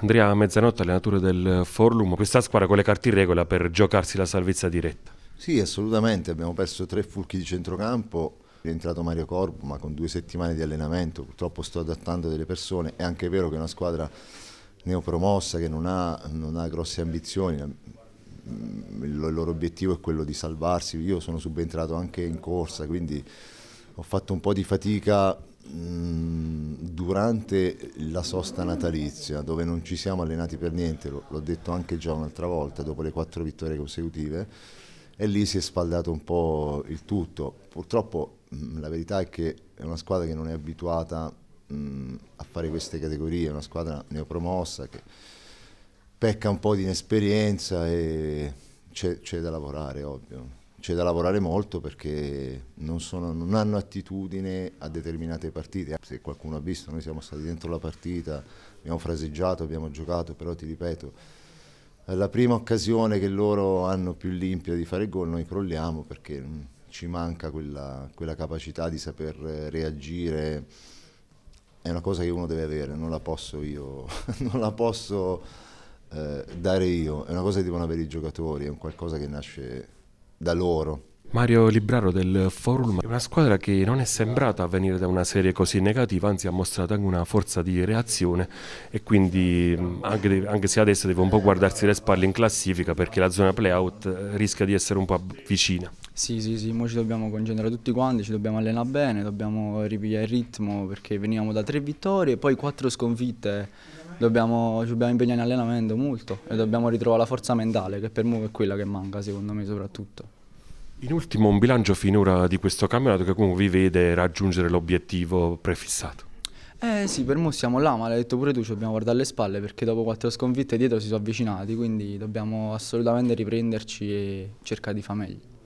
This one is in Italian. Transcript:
Andrea, a mezzanotte allenatore del Forlum, questa squadra con le carte in regola per giocarsi la salvezza diretta. Sì, assolutamente, abbiamo perso tre fulchi di centrocampo, è entrato Mario Corbo ma con due settimane di allenamento, purtroppo sto adattando delle persone, è anche vero che è una squadra neopromossa che non ha, non ha grosse ambizioni, il loro obiettivo è quello di salvarsi, io sono subentrato anche in corsa, quindi ho fatto un po' di fatica Mm, durante la sosta natalizia, dove non ci siamo allenati per niente, l'ho detto anche già un'altra volta, dopo le quattro vittorie consecutive, e lì si è sfaldato un po' il tutto. Purtroppo mm, la verità è che è una squadra che non è abituata mh, mm, a fare queste categorie, è una squadra neopromossa che pecca un po' di inesperienza e c'è da lavorare, ovvio c'è da lavorare molto perché non, sono, non, hanno attitudine a determinate partite. Se qualcuno ha visto, noi siamo stati dentro la partita, abbiamo fraseggiato, abbiamo giocato, però ti ripeto, la prima occasione che loro hanno più limpia di fare gol noi crolliamo perché mm, ci manca quella, quella capacità di saper eh, reagire. È una cosa che uno deve avere, non la posso io, non la posso eh, dare io, è una cosa che devono avere i giocatori, è un qualcosa che nasce da loro Mario Libraro del Forum una squadra che non è sembrata venire da una serie così negativa, anzi ha mostrato anche una forza di reazione e quindi anche, anche, se adesso deve un po' guardarsi le spalle in classifica perché la zona playout eh, rischia di essere un po' vicina. Sì, sì, sì, noi ci dobbiamo concentrare tutti quanti, ci dobbiamo allenare bene, dobbiamo ripigliare il ritmo perché venivamo da tre vittorie e poi quattro sconfitte, dobbiamo, ci dobbiamo impegnare in allenamento molto e dobbiamo ritrovare la forza mentale che per me è quella che manca secondo me soprattutto. In ultimo un bilancio finora di questo campionato che comunque vi vede raggiungere l'obiettivo prefissato. Eh sì, per mo siamo là, ma l'hai detto pure tu, ci dobbiamo guardare alle spalle perché dopo quattro sconfitte dietro si sono avvicinati, quindi dobbiamo assolutamente riprenderci e cercare di fare meglio.